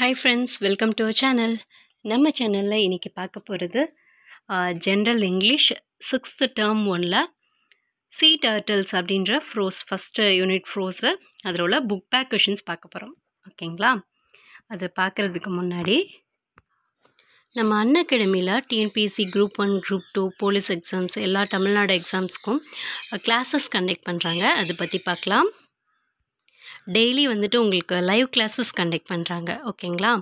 Hi friends welcome to channel நம்ம சேனலில் இன்றைக்கி பார்க்க போகிறது ஜென்ரல் இங்கிலீஷ் சிக்ஸ்த்து டேர்ம் ஒனில் சி டர்டல்ஸ் அப்படின்ற ஃப்ரோஸ் ஃபஸ்ட்டு யூனிட் ஃப்ரோஸு அதில் உள்ள புக் பேக் கொஷின்ஸ் பார்க்க போகிறோம் ஓகேங்களா அது பார்க்குறதுக்கு முன்னாடி நம்ம அன்ன அகாடமியில் TNPSC group one group two police exams எல்லா தமிழ்நாடு எக்ஸாம்ஸ்க்கும் கிளாஸஸ் கண்டக்ட் பண்ணுறாங்க அதை பற்றி பார்க்கலாம் டெய்லி வந்துட்டு உங்களுக்கு லைவ் கிளாஸஸ் கண்டக்ட் பண்ணுறாங்க ஓகேங்களா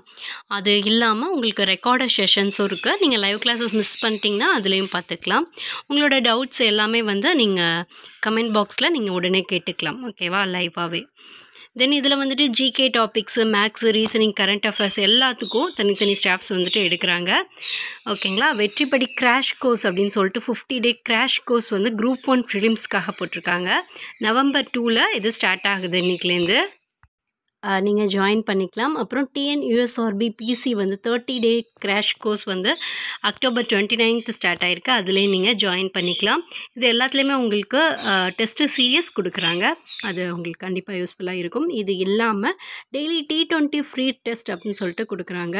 அது இல்லாமல் உங்களுக்கு ரெக்கார்ட செஷன்ஸும் இருக்குது நீங்கள் லைவ் கிளாஸஸ் மிஸ் பண்ணிட்டீங்கன்னா அதுலேயும் பார்த்துக்கலாம் உங்களோட டவுட்ஸ் எல்லாமே வந்து நீங்கள் கமெண்ட் பாக்ஸில் நீங்கள் உடனே கேட்டுக்கலாம் ஓகேவா லைவாகவே தென் இதில் வந்துட்டு GK topics maths reasoning current affairs எல்லாத்துக்கும் தனித்தனி ஸ்டாஃப்ஸ் வந்துட்டு எடுக்கிறாங்க ஓகேங்களா வெற்றிப்படி கிராஷ் கோர்ஸ் அப்படின்னு சொல்லிட்டு ஃபிஃப்டி டே கிராஷ் கோர்ஸ் வந்து குரூப் ஒன் ஃப்ரீம்ஸ்க்காக போட்டிருக்காங்க நவம்பர் டூவில் இது ஸ்டார்ட் ஆகுது இன்றைக்கிலேருந்து நீங்கள் ஜாயின் பண்ணிக்கலாம் அப்புறம் டிஎன் யூஎஸ்ஆர்பி பிசி வந்து தேர்ட்டி டே கிராஷ் கோர்ஸ் வந்து அக்டோபர் டுவெண்ட்டி நைன்த் ஸ்டார்ட் ஆகிருக்கு அதுலேயே நீங்கள் ஜாயின் பண்ணிக்கலாம் இது எல்லாத்துலேயுமே உங்களுக்கு டெஸ்ட்டு சீரியஸ் கொடுக்குறாங்க அது உங்களுக்கு கண்டிப்பாக யூஸ்ஃபுல்லாக இருக்கும் இது இல்லாமல் daily T twenty free test அப்படின்னு சொல்லிட்டு கொடுக்குறாங்க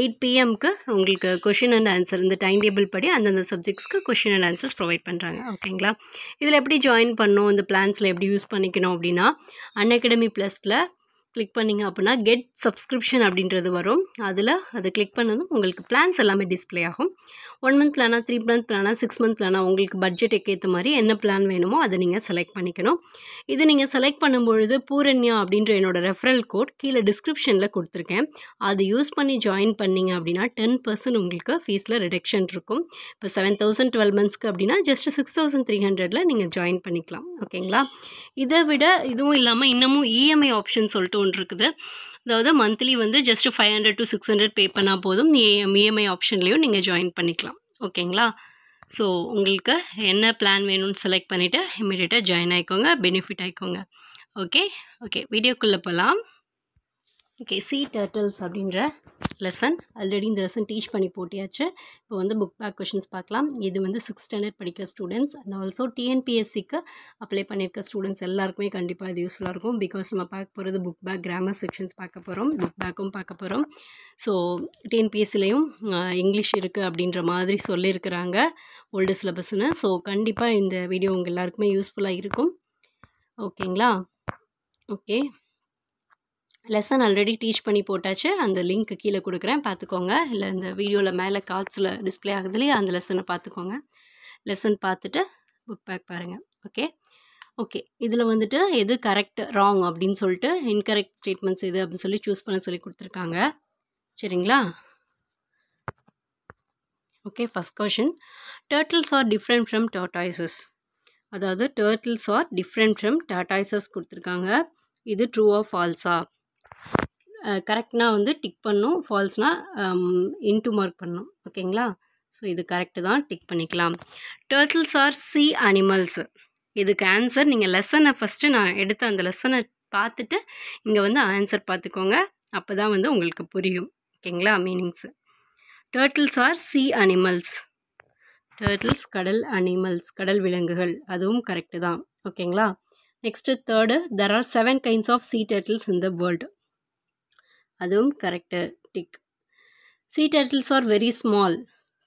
எயிட் பிஎம்க்கு உங்களுக்கு கொஷின் அண்ட் ஆன்சர் இந்த டைம் டேபிள் படி அந்தந்த சப்ஜெக்ட்ஸ்க்கு கொஷின் அண்ட் ஆன்சர்ஸ் ப்ரொவைட் பண்ணுறாங்க ஓகேங்களா இதில் எப்படி ஜாயின் பண்ணணும் இந்த பிளான்ஸில் எப்படி யூஸ் பண்ணிக்கணும் அப்படின்னா அன்அகடமி ப்ளஸில் கிளிக் பண்ணிங்க அப்படின்னா கெட் சப்ஸ்கிரிப்ஷன் அப்படின்றது வரும் அதில் அதை கிளிக் பண்ணதும் உங்களுக்கு பிளான்ஸ் எல்லாமே டிஸ்பிளே ஆகும் ஒன் மந்த் பிளானா த்ரீ மந்த் பிளானா சிக்ஸ் மந்த் பிளானா உங்களுக்கு பட்ஜெட்டுக்கு ஏற்ற மாதிரி என்ன பிளான் வேணுமோ அதை நீங்கள் செலக்ட் பண்ணிக்கணும் இது நீங்கள் செலக்ட் பண்ணும்பொழுது பூரண்யா அப்படின்ற என்னோடய ரெஃபரல் கோட் கீழே டிஸ்கிரிப்ஷனில் கொடுத்துருக்கேன் அது யூஸ் பண்ணி ஜாயின் பண்ணிங்க அப்படின்னா டென் பர்சன்ட் உங்களுக்கு ஃபீஸில் ரிடக்ஷன் இருக்கும் இப்போ செவன் தௌசண்ட் டுவெல் மந்த்ஸ்க்கு அப்படின்னா ஜஸ்ட் சிக்ஸ் தௌசண்ட் த்ரீ ஹண்ட்ரடில் நீங்கள் ஜாயின் பண்ணிக்கலாம் ஓகேங்களா இதை விட இதுவும் இல்லாமல் இன்னமும் இஎம்ஐ e ஆப்ஷன் சொல்லிட்டு ஒன்று இருக்குது அதாவது மந்த்லி வந்து just five hundred to six hundred pay பண்ணால் போதும் நீ இஎம்ஐ e ஆப்ஷன்லேயும் நீங்கள் ஜாயின் பண்ணிக்கலாம் ஓகேங்களா ஸோ உங்களுக்கு என்ன பிளான் வேணும்னு செலக்ட் பண்ணிவிட்டு இமீடியட்டாக ஜாயின் ஆகிக்கோங்க பெனிஃபிட் ஆகிக்கோங்க ஓகே ஓகே வீடியோக்குள்ளே போகலாம் ஓகே சி டர்டல்ஸ் அப்படின்ற லெசன் ஆல்ரெடி இந்த லெசன் டீச் பண்ணி போட்டியாச்சு இப்போ வந்து புக் பேக் கொஷின்ஸ் பார்க்கலாம் இது வந்து சிக்ஸ் ஸ்டாண்டர்ட் படிக்கிற ஸ்டூடெண்ட்ஸ் அண்ட் ஆல்சோ டிஎன்பிஎஸ்சிக்கு அப்ளை பண்ணியிருக்க ஸ்டூடெண்ட்ஸ் எல்லாருக்குமே கண்டிப்பாக இது யூஸ்ஃபுல்லாக இருக்கும் பிகாஸ் நம்ம பார்க்க போகிறது புக் பேக் கிராமர் செக்ஷன்ஸ் பார்க்க போகிறோம் புக் பேக்கும் பார்க்க போகிறோம் ஸோ டிஎன்பிஎஸ்சிலையும் இங்கிலீஷ் இருக்குது அப்படின்ற மாதிரி சொல்லியிருக்கிறாங்க ஓல்டு சிலபஸ்னு ஸோ கண்டிப்பாக இந்த வீடியோ உங்கள் எல்லாருக்குமே யூஸ்ஃபுல்லாக இருக்கும் ஓகேங்களா ஓகே லெசன் ஆல்ரெடி டீச் பண்ணி போட்டாச்சு அந்த லிங்க் கீழே கொடுக்குறேன் பார்த்துக்கோங்க இல்லை இந்த வீடியோவில் மேலே கார்ட்ஸில் டிஸ்பிளே ஆகுதுலேயே அந்த லெசனை பார்த்துக்கோங்க லெசன் பார்த்துட்டு புக் பேக் பாருங்கள் ஓகே ஓகே இதில் வந்துட்டு எது கரெக்ட் ராங் அப்படின்னு சொல்லிட்டு இன்கரெக்ட் ஸ்டேட்மெண்ட்ஸ் எது அப்படின்னு சொல்லி சூஸ் பண்ண சொல்லி கொடுத்துருக்காங்க சரிங்களா okay first question turtles are different from tortoises அதாவது turtles are different from tortoises கொடுத்துருக்காங்க இது ட்ரூ ஆஃப் ஃபால்ஸா கரெக்ட்னா வந்து டிக் பண்ணும் ஃபால்ஸ்னால் இன்ட்டு மார்க் பண்ணும் ஓகேங்களா ஸோ இது கரெக்டு தான் டிக் பண்ணிக்கலாம் டேர்ட்டில்ஸ் ஆர் சி அனிமல்ஸ் இதுக்கு ஆன்சர் நீங்கள் லெசனை ஃபஸ்ட்டு நான் எடுத்த அந்த லெசனை பார்த்துட்டு இங்கே வந்து ஆன்சர் பார்த்துக்கோங்க அப்போ தான் வந்து உங்களுக்கு புரியும் ஓகேங்களா meanings turtles are sea animals turtles கடல் அனிமல்ஸ் கடல் விலங்குகள் அதுவும் கரெக்டு தான் ஓகேங்களா next third there are seven kinds of sea turtles in the world அதுவும் correct tick sea turtles are very small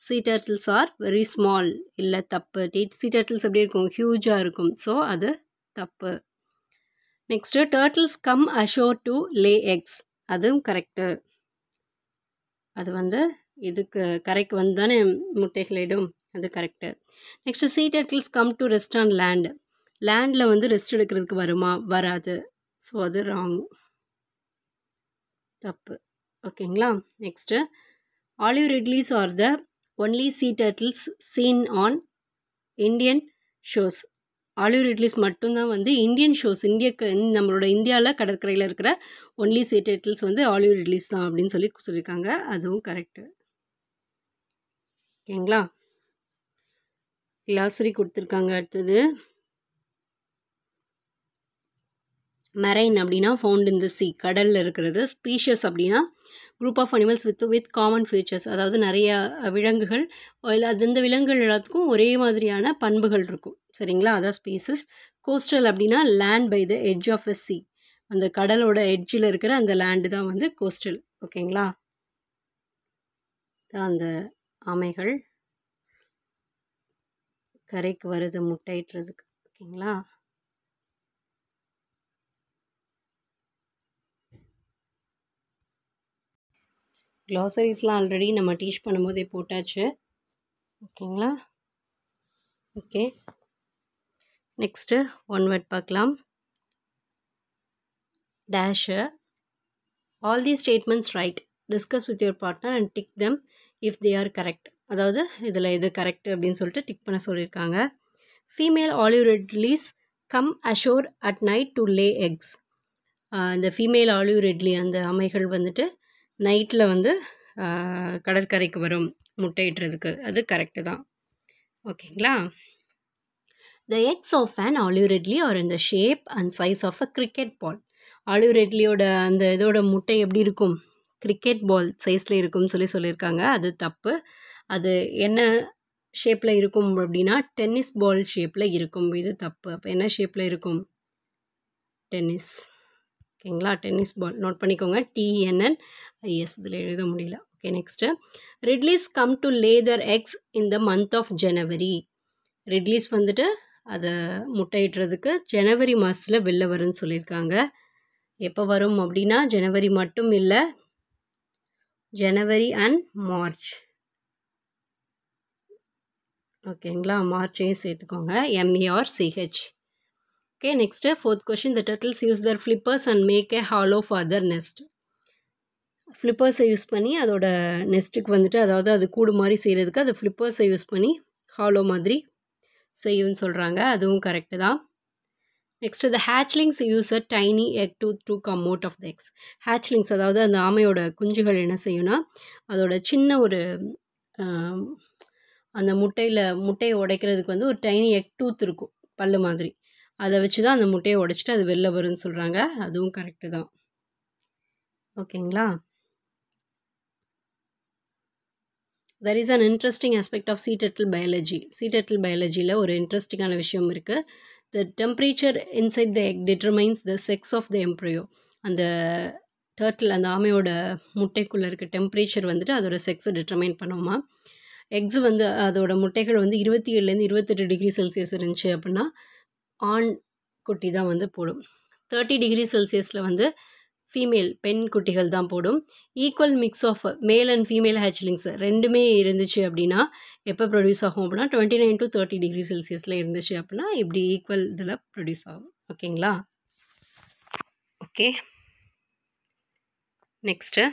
sea turtles are very small இல்லை தப்பு D சீ turtles எப்படி இருக்கும் ஹியூஜாக இருக்கும் ஸோ அது தப்பு next turtles come ashore to lay eggs அதுவும் correct அது வந்து இதுக்கு கரெக்ட் வந்து தானே முட்டைகளிடும் அது correct next sea turtles come to rest on land லேண்டில் வந்து ரெஸ்ட் எடுக்கிறதுக்கு வருமா வராது ஸோ அது ராங் தப்பு ஓகேங்களா next olive ridleys are the only sea turtles seen on Indian ஷோஸ் ஆலிவ் ரிட்லீஸ் மட்டும்தான் வந்து இந்தியன் ஷோஸ் இந்தியக்கு நம்மளோட இந்தியாவில் கடற்கரையில் இருக்கிற ஒன்லி சீ டர்டில்ஸ் வந்து ஆலிவ் ரிட்லீஸ் தான் அப்படின்னு சொல்லி சொல்லியிருக்காங்க அதுவும் கரெக்டு ஓகேங்களா கிளாசரி கொடுத்துருக்காங்க அடுத்தது மெரைன் அப்படின்னா ஃபவுண்ட் இன் த சி கடலில் இருக்கிறது ஸ்பீஷஸ் அப்படின்னா group of animals with with common features அதாவது நிறைய விலங்குகள் அது இந்த விலங்குகள் எல்லாத்துக்கும் ஒரே மாதிரியான பண்புகள் இருக்கும் சரிங்களா அதான் ஸ்பீசஸ் கோஸ்டல் அப்படின்னா land by the edge of a sea அந்த கடலோட எட்ஜில் இருக்கிற அந்த லேண்டு தான் வந்து கோஸ்டல் ஓகேங்களா அந்த ஆமைகள் கரைக்கு வருது முட்டைட்டுறதுக்கு ஓகேங்களா க்ளாசரிஸ்லாம் ஆல்ரெடி நம்ம டீச் பண்ணும்போதே போட்டாச்சு ஓகேங்களா ஓகே நெக்ஸ்ட்டு ஒன் வேர்ட் பார்க்கலாம் dash all the statements right discuss with your partner and tick them if they are correct அதாவது இதில் இது கரெக்ட் அப்படின்னு சொல்லிட்டு டிக் பண்ண சொல்லியிருக்காங்க female olive ridleys come ashore at night to lay eggs இந்த female olive ridley அந்த அமைகள் வந்துட்டு நைட்டில் வந்து கடற்கரைக்கு வரும் முட்டையிட்டுறதுக்கு அது கரெக்டு தான் ஓகேங்களா the eggs of fan olive ridley are இந்த shape and size of a cricket ball ஆலிவ் ரெட்லியோட அந்த இதோட முட்டை எப்படி இருக்கும் கிரிக்கெட் பால் சைஸில் இருக்கும்னு சொல்லி சொல்லியிருக்காங்க அது தப்பு அது என்ன ஷேப்பில் இருக்கும் அப்படின்னா டென்னிஸ் பால் ஷேப்பில் இருக்கும் இது தப்பு அப்போ என்ன ஷேப்பில் இருக்கும் டென்னிஸ் ஓகேங்களா டென்னிஸ் பால் நோட் பண்ணிக்கோங்க டிஎன்என் ஐஎஸ் இதில் எழுத முடியல okay next ridleys come to lay their eggs in the month of January ridleys வந்துட்டு அதை முட்டையிடுறதுக்கு ஜனவரி மாதத்தில் வெளில வரும்னு சொல்லியிருக்காங்க எப்போ வரும் அப்படின்னா ஜனவரி மட்டும் இல்லை ஜனவரி அண்ட் மார்ச் ஓகேங்களா மார்ச்சையும் சேர்த்துக்கோங்க MER CH okay next fourth question The turtles use their flippers and make a hollow for their ஃப்ளிப்பர்ஸை யூஸ் பண்ணி அதோட நெஸ்ட்டுக்கு வந்துட்டு அதாவது அது கூடு மாதிரி செய்கிறதுக்கு அது ஃப்ளிப்பர்ஸை யூஸ் பண்ணி ஹாலோ மாதிரி செய்யும்னு சொல்கிறாங்க அதுவும் கரெக்டு தான் next the hatchlings use a tiny egg tooth through come out of the eggs hatchlings அதாவது அந்த ஆமையோட குஞ்சுகள் என்ன செய்யும்னா அதோட சின்ன ஒரு அந்த முட்டையில் முட்டையை உடைக்கிறதுக்கு வந்து ஒரு டைனி எக் டூத் இருக்கும் பல்லு மாதிரி அதை வச்சு தான் அந்த முட்டையை உடச்சிட்டு அது வெளில வரும்னு சொல்கிறாங்க அதுவும் கரெக்டு தான் ஓகேங்களா there is an interesting aspect of sea turtle biology sea turtle பயாலஜியில் ஒரு இன்ட்ரெஸ்டிங்கான விஷயம் இருக்குது the temperature inside the egg determines the sex of the embryo அந்த டர்ட்டில் அந்த ஆமையோட முட்டைக்குள்ளே இருக்க டெம்பரேச்சர் வந்துட்டு அதோட செக்ஸை டிட்டர்மைன் பண்ணுவோமா எக்ஸ் வந்து அதோட முட்டைகள் வந்து இருபத்தி ஏழுலேருந்து இருபத்தெட்டு டிகிரி செல்சியஸ் இருந்துச்சு அப்படின்னா ஆண் குட்டி தான் வந்து போடும் தேர்ட்டி டிகிரி செல்சியஸில் வந்து ஃபீமேல் பெண் குட்டிகள் தான் போடும் equal mix of male and female hatchlings ரெண்டுமே இருந்துச்சு அப்படின்னா எப்போ ப்ரொடியூஸ் ஆகும் அப்படின்னா twenty nine to thirty degree செல்சியஸில் இருந்துச்சு அப்படின்னா இப்படி ஈக்குவல் இதில் ப்ரொடியூஸ் ஆகும் ஓகேங்களா ஓகே நெக்ஸ்ட்டு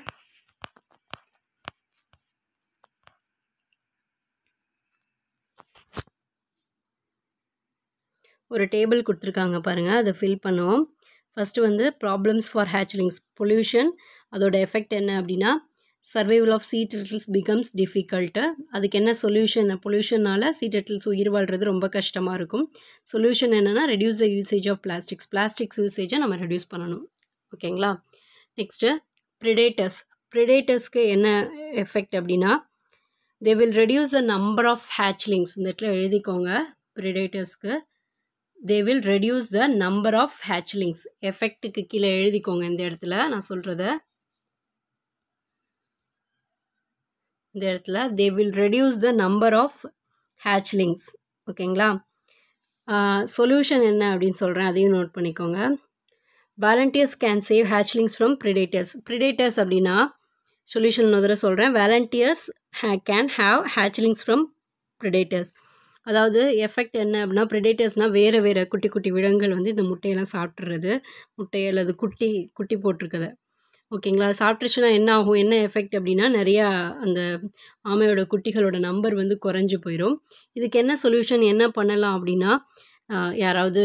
ஒரு டேபிள் கொடுத்துருக்காங்க பாருங்கள் அதை ஃபில் பண்ணுவோம் ஃபஸ்ட்டு வந்து ப்ராப்ளம்ஸ் ஃபார் ஹேச்லிங்ஸ் பொல்யூஷன் அதோடய எஃபெக்ட் என்ன அப்படின்னா survival of sea turtles becomes difficult அதுக்கு என்ன சொல்யூஷன் பொல்யூஷனால் சீ டெட்டில்ஸ் உயிர் வாழ்கிறது ரொம்ப கஷ்டமாக இருக்கும் சொல்யூஷன் என்னென்னா reduce the usage of plastics plastics யூசேஜை நம்ம ரெடியூஸ் பண்ணணும் ஓகேங்களா நெக்ஸ்ட்டு ப்ரிடேட்டர்ஸ் ப்ரிடேட்டர்ஸ்க்கு என்ன எஃபெக்ட் அப்படின்னா they will reduce the number of hatchlings இந்த இடத்துல எழுதிக்கோங்க ப்ரிடேட்டர்ஸ்க்கு they will reduce the number of hatchlings எஃபெக்ட்டுக்கு கீழே எழுதிக்கோங்க இந்த இடத்துல நான் சொல்கிறத இந்த இடத்துல they will reduce the number of hatchlings ஓகேங்களா சொல்யூஷன் என்ன அப்படின்னு சொல்கிறேன் அதையும் நோட் பண்ணிக்கோங்க volunteers can save hatchlings from predators predators அப்படின்னா சொல்யூஷன் தடவை சொல்கிறேன் volunteers hey can have hatchlings from predators அதாவது எஃபெக்ட் என்ன அப்படின்னா ப்ரெடேட்டர்ஸ்னால் வேறு வேறு குட்டி குட்டி விலங்குகள் வந்து இந்த முட்டையெல்லாம் சாப்பிட்றது முட்டை அல்லது குட்டி குட்டி போட்டிருக்கதை ஓகேங்களா அது சாப்பிட்ருச்சுன்னா என்ன ஆகும் என்ன எஃபெக்ட் அப்படின்னா நிறையா அந்த ஆமையோட குட்டிகளோட நம்பர் வந்து குறைஞ்சி போயிடும் இதுக்கு என்ன சொல்யூஷன் என்ன பண்ணலாம் அப்படின்னா யாராவது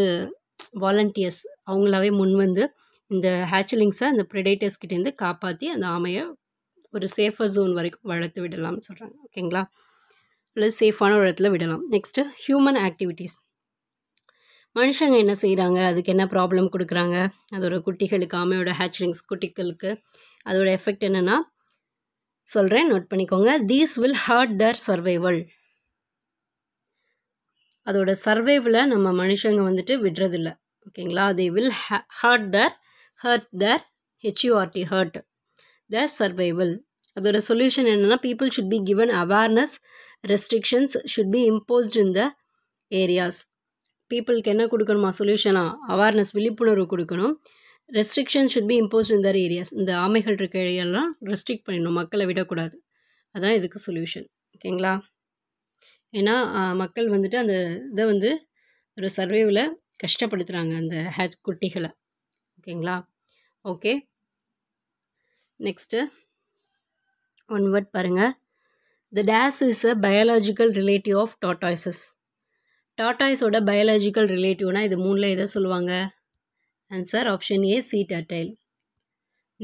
வாலண்டியர்ஸ் அவங்களாவே முன் வந்து இந்த ஹேச்சலிங்ஸை அந்த ப்ரெடேட்டர்ஸ் கிட்டேருந்து காப்பாற்றி அந்த ஆமையை ஒரு சேஃபர் ஜோன் வரைக்கும் வளர்த்து விடலாம்னு சொல்கிறாங்க ஓகேங்களா அல்லது சேஃபான ஒரு இடத்துல விடலாம் நெக்ஸ்ட்டு ஹியூமன் ஆக்டிவிட்டீஸ் மனுஷங்க என்ன செய்கிறாங்க அதுக்கு என்ன ப்ராப்ளம் கொடுக்குறாங்க அதோட குட்டிகளுக்கு ஆமையோட ஹேச்சரிங்ஸ் குட்டிகளுக்கு அதோட எஃபெக்ட் என்னென்னா சொல்கிறேன் நோட் பண்ணிக்கோங்க these will hurt their survival அதோட சர்வைவில் நம்ம மனுஷங்க வந்துட்டு விடுறதில்ல ஓகேங்களா தே வில் ஹ hurt their hurt their H U R T hurt their survival அதோட சொல்யூஷன் என்னென்னா people should be given awareness restrictions should be imposed in the areas பீப்புளுக்கு என்ன கொடுக்கணுமா சொல்யூஷனா அவேர்னஸ் விழிப்புணர்வு கொடுக்கணும் restriction should be imposed in their areas இந்த ஆமைகள் இருக்க ஏரியாலாம் ரெஸ்ட்ரிக்ட் பண்ணிடணும் மக்களை விடக்கூடாது அதுதான் இதுக்கு சொல்யூஷன் ஓகேங்களா ஏன்னா மக்கள் வந்துட்டு அந்த இதை வந்து ஒரு சர்வேவில் கஷ்டப்படுத்துகிறாங்க அந்த ஹேச் குட்டிகளை ஓகேங்களா ஓகே நெக்ஸ்ட்டு ஒன் வேர்ட் பாருங்கள் the dash is a biological relative of tortoises டாட்டாய்ஸோட பயாலஜிக்கல் ரிலேட்டிவ்னால் இது மூணில் எதை சொல்லுவாங்க answer option A sea turtle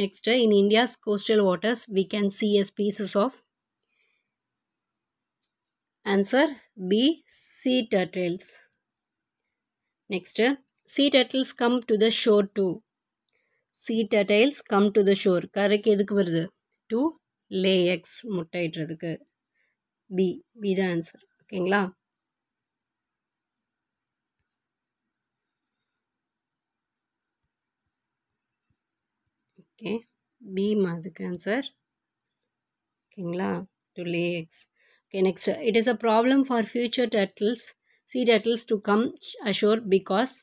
next in India's coastal waters we can see species of answer B sea turtles next sea turtles come to the shore to sea turtles come to the shore கரைக்கு எதுக்கு வருது to lay eggs முட்டையிடுறதுக்கு B B தான் answer ஓகேங்களா okay B அதுக்கு answer ஓகேங்களா to lay eggs okay next it is a problem for future turtles sea turtles to come ashore because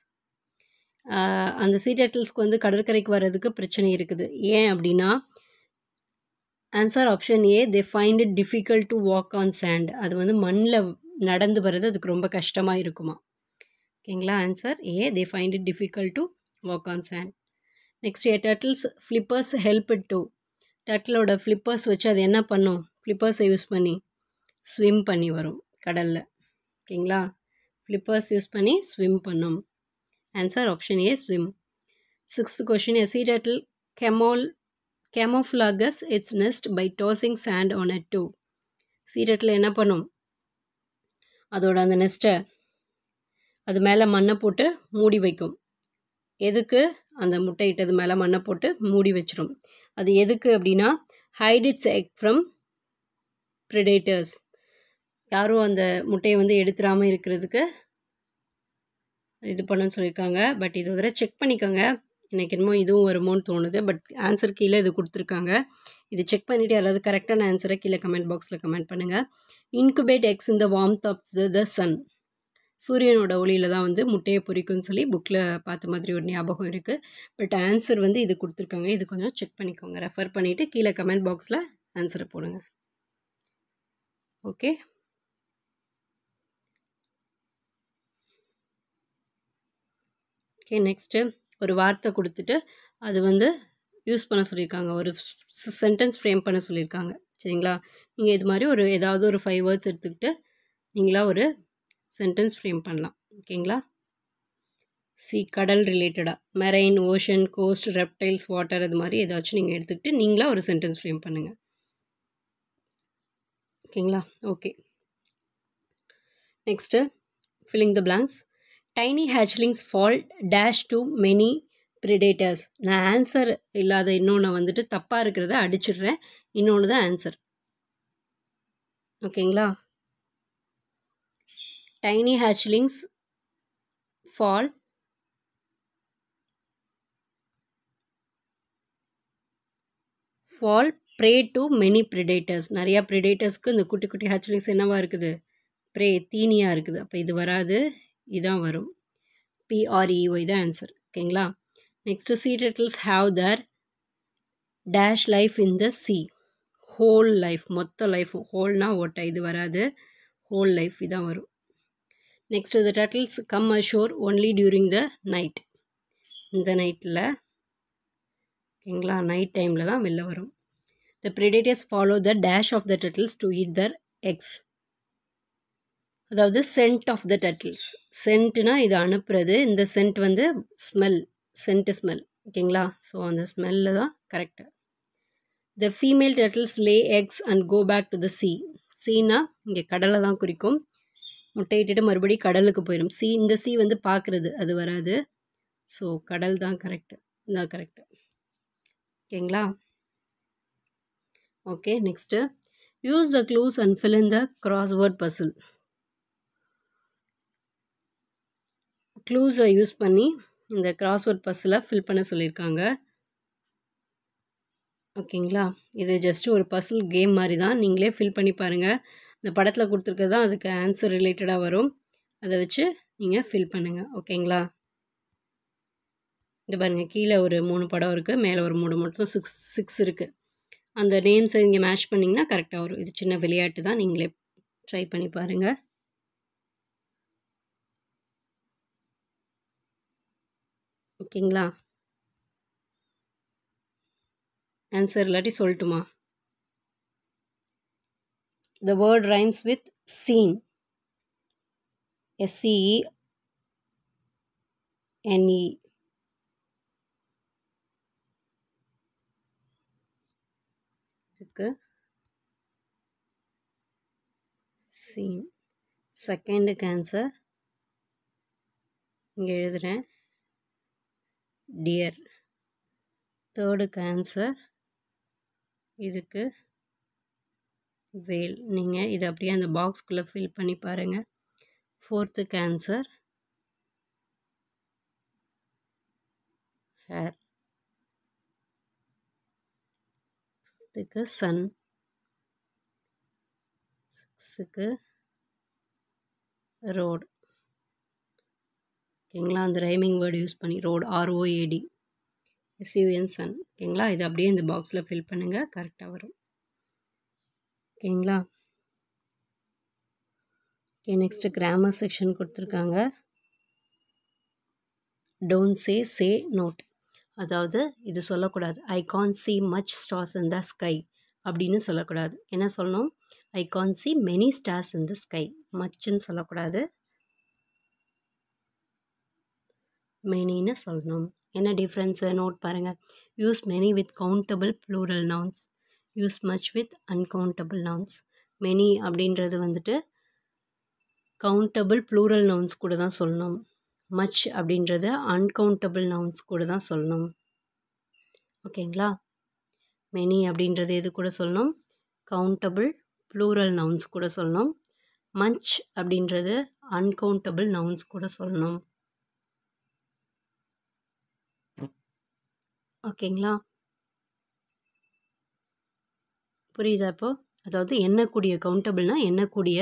அந்த சீ டேட்டில்ஸ்க்கு வந்து கடற்கரைக்கு வர்றதுக்கு பிரச்சனை இருக்குது ஏன் அப்படின்னா answer option A they find it difficult to walk on sand அது வந்து மண்ணில் நடந்து வர்றது அதுக்கு ரொம்ப கஷ்டமாக இருக்குமா ஓகேங்களா answer A they find it difficult to walk on sand next A turtles flippers help it to டர்டிலோட ஃப்ளிப்பர்ஸ் வச்சு அது என்ன பண்ணும் ஃப்ளிப்பர்ஸை யூஸ் பண்ணி ஸ்விம் பண்ணி வரும் கடலில் ஓகேங்களா ஃப்ளிப்பர்ஸ் யூஸ் பண்ணி ஸ்விம் பண்ணும் answer option A swim sixth question SE turtle கெமோல் camouflages its nest by tossing sand on at டூ சீரட்டில் என்ன பண்ணும் அதோட அந்த நெஸ்ட்டை அது மேலே மண்ணை போட்டு மூடி வைக்கும் எதுக்கு அந்த முட்டையிட்டது மேலே மண்ணை போட்டு மூடி வச்சிடும் அது எதுக்கு அப்படின்னா hide its egg from predators யாரும் அந்த முட்டையை வந்து எடுத்துடாமல் இருக்கிறதுக்கு இது பண்ணுன்னு சொல்லியிருக்காங்க பட் இது தடவை செக் பண்ணிக்கோங்க எனக்கு என்னமோ இதுவும் வருமோன்னு தோணுது பட் ஆன்சர் கீழே இது கொடுத்துருக்காங்க இது செக் பண்ணிவிட்டு யாராவது கரெக்டான ஆன்சரை கீழே கமெண்ட் பாக்ஸில் கமெண்ட் பண்ணுங்கள் இன்குபேட் எக்ஸ் இந்த warm of the the sun சூரியனோட ஒளியில் தான் வந்து முட்டையை பொறிக்கும்னு சொல்லி புக்கில் பார்த்த மாதிரி ஒரு ஞாபகம் இருக்குது பட் ஆன்சர் வந்து இது கொடுத்துருக்காங்க இது கொஞ்சம் செக் பண்ணிக்கோங்க ரெஃபர் பண்ணிவிட்டு கீழே கமெண்ட் பாக்ஸில் ஆன்சரை போடுங்க ஓகே ஓகே நெக்ஸ்ட்டு ஒரு வார்த்தை கொடுத்துட்டு அது வந்து யூஸ் பண்ண சொல்லியிருக்காங்க ஒரு சென்டென்ஸ் ஃப்ரேம் பண்ண சொல்லியிருக்காங்க சரிங்களா நீங்கள் இது மாதிரி ஒரு ஏதாவது ஒரு ஃபைவ் வேர்ட்ஸ் எடுத்துக்கிட்டு நீங்களாக ஒரு சென்டென்ஸ் ஃப்ரேம் பண்ணலாம் ஓகேங்களா சி கடல் ரிலேட்டடாக marine ocean coast reptiles water அது மாதிரி ஏதாச்சும் நீங்கள் எடுத்துக்கிட்டு நீங்களாக ஒரு சென்டென்ஸ் ஃப்ரேம் பண்ணுங்கள் ஓகேங்களா okay next filling the blanks tiny hatchlings fall dash to many predators நான் ஆன்சர் இல்லாத இன்னொன்று வந்துட்டு தப்பாக இருக்கிறத அடிச்சிடுறேன் இன்னொன்று தான் ஆன்சர் ஓகேங்களா tiny hatchlings fall fall prey to many predators நிறையா ப்ரிடேட்டர்ஸ்க்கு இந்த குட்டி குட்டி ஹேச்லிங்ஸ் என்னவாக இருக்குது ப்ரே தீனியாக இருக்குது அப்போ இது வராது இதான் வரும் பிஆர்இஒய் e தான் ஆன்சர் ஓகேங்களா next sea turtles have their dash life in the sea whole life மொத்த லைஃப் ஹோல்னா ஓட்டை இது வராது ஹோல் லைஃப் இதான் வரும் next the turtles come ashore only during the night இந்த நைட்டில் ஓகேங்களா நைட் டைமில் தான் வெளில வரும் the predators follow the dash of the turtles to eat their eggs அதாவது சென்ட் ஆஃப் த டட்டில்ஸ் சென்ட்னா இது அனுப்புறது இந்த சென்ட் வந்து ஸ்மெல் சென்ட் ஸ்மெல் ஓகேங்களா ஸோ அந்த ஸ்மெல்லு தான் கரெக்டாக the female turtles lay eggs and go back to the sea சீனா இங்கே கடலை தான் குறிக்கும் முட்டையிட்டுட்டு மறுபடியும் கடலுக்கு போயிடும் சீ இந்த சீ வந்து பார்க்குறது அது வராது ஸோ கடல் தான் கரெக்டு தான் கரெக்டு ஓகேங்களா okay next use the clues and fill in the crossword puzzle க்ளூஸை யூஸ் பண்ணி இந்த கிராஸ்வேர்ட் பஸ்ஸில் ஃபில் பண்ண சொல்லியிருக்காங்க ஓகேங்களா இது ஜஸ்ட்டு ஒரு பசில் கேம் மாதிரி தான் நீங்களே ஃபில் பண்ணி பாருங்கள் இந்த படத்தில் கொடுத்துருக்கிறது தான் அதுக்கு ஆன்சர் ரிலேட்டடாக வரும் அதை வச்சு நீங்கள் ஃபில் பண்ணுங்கள் ஓகேங்களா இந்த பாருங்கள் கீழே ஒரு மூணு படம் இருக்குது மேலே ஒரு மூணு மட்டும் சிக்ஸ் சிக்ஸ் இருக்குது அந்த நேம்ஸை இங்கே மேட்ச் பண்ணிங்கன்னா கரெக்டாக வரும் இது சின்ன விளையாட்டு தான் நீங்களே ட்ரை பண்ணி பாருங்கள் ஓகேங்களா ஆன்சர் இல்லாட்டி சொல்லட்டுமா the word rhymes with seen S C E N E இதுக்கு சீன் செகண்டு கேன்சர் இங்கே எழுதுகிறேன் டியர் தேர்டு கேன்சர் இதுக்கு வேல் நீங்கள் இது அப்படியே அந்த பாக்ஸ்குள்ளே ஃபில் பண்ணி பாருங்கள் ஃபோர்த்து கேன்சர் ஹேர் ஃபிஃப்த்துக்கு சன் சிக்ஸ்த்துக்கு ரோடு ஓகேங்களா அந்த ரைமிங் வேர்டு யூஸ் பண்ணி ரோடு ஆர்ஓஏடி எஸ்யூஎன்சன் சன் ஓகேங்களா இது அப்படியே இந்த பாக்ஸில் ஃபில் பண்ணுங்கள் கரெக்டாக வரும் ஓகேங்களா ஓகே நெக்ஸ்ட்டு கிராமர் செக்ஷன் கொடுத்துருக்காங்க டோன்ட் சே சே நோட் அதாவது இது சொல்லக்கூடாது I can see much stars in the sky அப்படின்னு சொல்லக்கூடாது என்ன சொல்லணும் I can see many stars in the sky மச்சுன்னு சொல்லக்கூடாது மெனின்னு சொல்லணும் என்ன டிஃப்ரென்ஸு நோட் பாருங்கள் use many with countable plural nouns use much with uncountable nouns many அப்படின்றது வந்துட்டு கவுண்டபிள் ப்ளூரல் நவுன்ஸ் கூட தான் சொல்லணும் மச் அப்படின்றத அன்கவுண்டபிள் நவுன்ஸ் கூட தான் சொல்லணும் ஓகேங்களா மெனி அப்படின்றது எது கூட சொல்லணும் கவுண்டபிள் ப்ளூரல் நவுன்ஸ் கூட சொல்லணும் மச் அப்படின்றது அன்கவுண்டபிள் நவுன்ஸ் கூட சொல்லணும் ஓகேங்களா புரியுதா இப்போ அதாவது எண்ணக்கூடிய கவுண்டபிள்னால் எண்ணக்கூடிய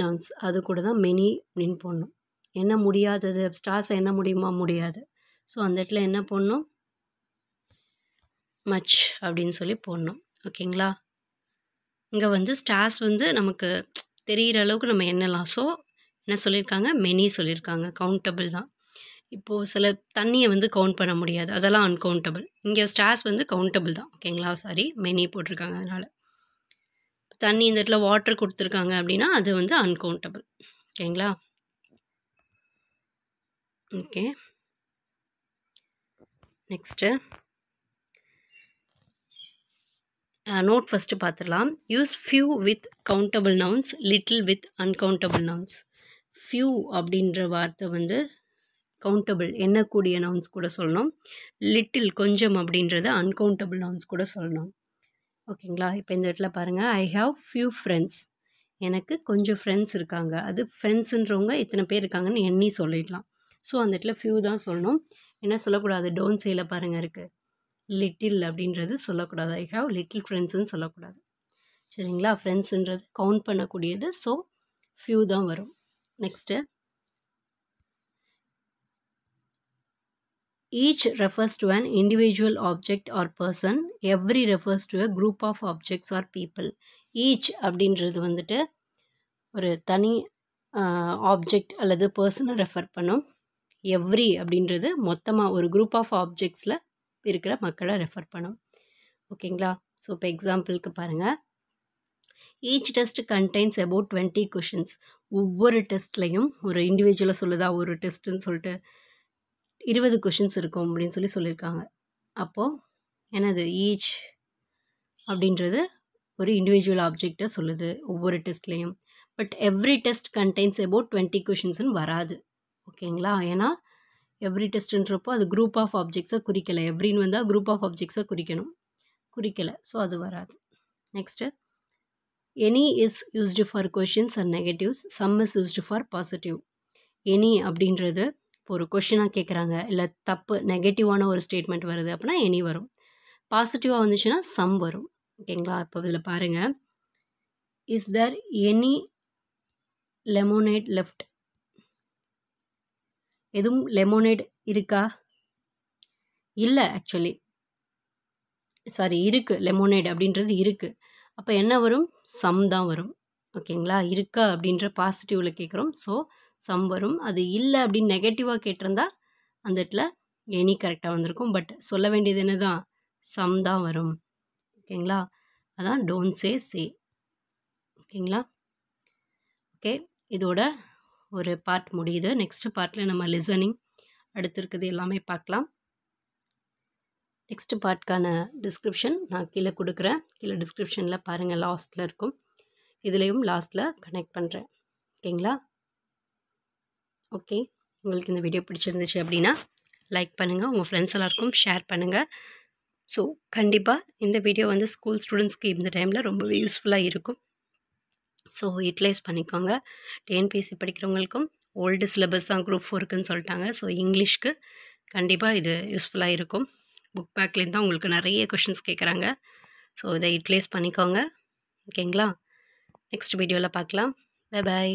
நவுன்ஸ் அது கூட தான் மெனி அப்படின்னு போடணும் என்ன முடியாதது ஸ்டார்ஸை என்ன முடியுமா முடியாது ஸோ அந்த இடத்துல என்ன போடணும் மச் அப்படின்னு சொல்லி போடணும் ஓகேங்களா இங்கே வந்து ஸ்டார்ஸ் வந்து நமக்கு தெரிகிற அளவுக்கு நம்ம எண்ணலாம் ஸோ என்ன சொல்லியிருக்காங்க மெனி சொல்லியிருக்காங்க கவுண்டபிள் தான் இப்போது சில தண்ணியை வந்து கவுண்ட் பண்ண முடியாது அதெல்லாம் அன்கவுண்டபிள் இங்கே ஸ்டார்ஸ் வந்து கவுண்டபிள் தான் ஓகேங்களா சாரி மெனி போட்டிருக்காங்க அதனால் தண்ணி இந்த இடத்துல வாட்டர் கொடுத்துருக்காங்க அப்படின்னா அது வந்து அன்கவுண்டபிள் ஓகேங்களா ஓகே நெக்ஸ்ட்டு நோட் ஃபஸ்ட்டு பார்த்துடலாம் use few with countable nouns little with uncountable nouns few அப்படின்ற வார்த்தை வந்து கவுண்டபிள் எண்ணக்கூடிய நவுன்ஸ் கூட சொல்லணும் லிட்டில் கொஞ்சம் அப்படின்றத அன்கவுண்டபிள் நவுன்ஸ் கூட சொல்லணும் ஓகேங்களா இப்போ இந்த இடத்துல பாருங்கள் ஐ ஹாவ் ஃபியூ ஃப்ரெண்ட்ஸ் எனக்கு கொஞ்சம் ஃப்ரெண்ட்ஸ் இருக்காங்க அது ஃப்ரெண்ட்ஸுன்றவங்க இத்தனை பேர் இருக்காங்கன்னு எண்ணி சொல்லிடலாம் ஸோ அந்த இடத்துல ஃபியூ தான் சொல்லணும் என்ன சொல்லக்கூடாது டோன் சேல பாருங்கள் இருக்குது லிட்டில் அப்படின்றது சொல்லக்கூடாது ஐ ஹாவ் லிட்டில் ஃப்ரெண்ட்ஸுன்னு சொல்லக்கூடாது சரிங்களா ஃப்ரெண்ட்ஸுன்றது கவுண்ட் பண்ணக்கூடியது ஸோ ஃபியூ தான் வரும் next Each refers to an individual object or person. Every refers to a group of objects or people. Each அப்படின்றது வந்துட்டு ஒரு தனி ஆப்ஜெக்ட் அல்லது பர்சனை ரெஃபர் பண்ணும் எவ்ரி அப்படின்றது மொத்தமாக ஒரு குரூப் ஆஃப் ஆப்ஜெக்ட்ஸில் இருக்கிற மக்களை ரெஃபர் பண்ணும் ஓகேங்களா ஸோ இப்போ எக்ஸாம்பிளுக்கு பாருங்கள் each test contains about twenty questions ஒவ்வொரு டெஸ்ட்லேயும் ஒரு இண்டிவிஜுவலாக சொல்லுதா ஒரு டெஸ்ட்டுன்னு சொல்லிட்டு இருபது கொஷின்ஸ் இருக்கும் அப்படின்னு சொல்லி சொல்லியிருக்காங்க அப்போது என்னது ஈச் அப்படின்றது ஒரு இண்டிவிஜுவல் ஆப்ஜெக்டை சொல்லுது ஒவ்வொரு டெஸ்ட்லேயும் but every test contains about twenty கொஷின்ஸ்னு வராது ஓகேங்களா ஏன்னா எவ்ரி டெஸ்ட்டுன்றப்போ அது குரூப் ஆஃப் ஆப்ஜெக்ட்ஸை குறிக்கலை எவ்ரின்னு வந்தால் குரூப் ஆஃப் ஆப்ஜெக்ட்ஸை குறிக்கணும் குறிக்கலை ஸோ அது வராது next any is used for questions and negatives some is used for positive any அப்படின்றது இப்போ ஒரு கொஷினாக கேட்குறாங்க இல்லை தப்பு நெகட்டிவான ஒரு ஸ்டேட்மெண்ட் வருது அப்படின்னா எனி வரும் பாசிட்டிவாக வந்துச்சுன்னா சம் வரும் ஓகேங்களா இப்போ இதில் பாருங்கள் is there any lemonade left எதுவும் லெமோனேட் இருக்கா இல்லை ஆக்சுவலி சாரி இருக்குது லெமோனேட் அப்படின்றது இருக்குது அப்போ என்ன வரும் சம் தான் வரும் ஓகேங்களா இருக்கா அப்படின்ற பாசிட்டிவில் கேட்குறோம் ஸோ சம் வரும் அது இல்லை அப்படின்னு நெகட்டிவாக கேட்டிருந்தா அந்த இடத்துல எனி கரெக்டாக வந்திருக்கும் பட் சொல்ல வேண்டியது என்ன தான் சம் தான் வரும் ஓகேங்களா அதான் டோன்ட் சே சே ஓகேங்களா ஓகே இதோட ஒரு பார்ட் முடியுது நெக்ஸ்ட்டு பார்ட்டில் நம்ம லிசனிங் அடுத்திருக்குது எல்லாமே பார்க்கலாம் நெக்ஸ்ட் பார்ட்கான டிஸ்கிரிப்ஷன் நான் கீழே கொடுக்குறேன் கீழே டிஸ்கிரிப்ஷனில் பாருங்கள் லாஸ்ட்டில் இருக்கும் இதுலேயும் லாஸ்ட்டில் கனெக்ட் பண்ணுறேன் ஓகேங்களா ஓகே உங்களுக்கு இந்த வீடியோ பிடிச்சிருந்துச்சு அப்படின்னா லைக் பண்ணுங்கள் உங்கள் ஃப்ரெண்ட்ஸ் எல்லாருக்கும் ஷேர் பண்ணுங்கள் ஸோ கண்டிப்பாக இந்த வீடியோ வந்து ஸ்கூல் ஸ்டூடெண்ட்ஸ்க்கு இந்த டைமில் ரொம்பவே யூஸ்ஃபுல்லாக இருக்கும் ஸோ யூட்டிலைஸ் பண்ணிக்கோங்க டிஎன்பிஎஸ்சி படிக்கிறவங்களுக்கும் ஓல்டு சிலபஸ் தான் குரூப் ஃபோருக்குன்னு சொல்லிட்டாங்க ஸோ இங்கிலீஷ்க்கு கண்டிப்பாக இது யூஸ்ஃபுல்லாக இருக்கும் புக் பேக்லேருந்து தான் உங்களுக்கு நிறைய கொஷின்ஸ் கேட்குறாங்க ஸோ இதை யூட்டிலைஸ் பண்ணிக்கோங்க ஓகேங்களா நெக்ஸ்ட் வீடியோவில் பார்க்கலாம் பை பாய்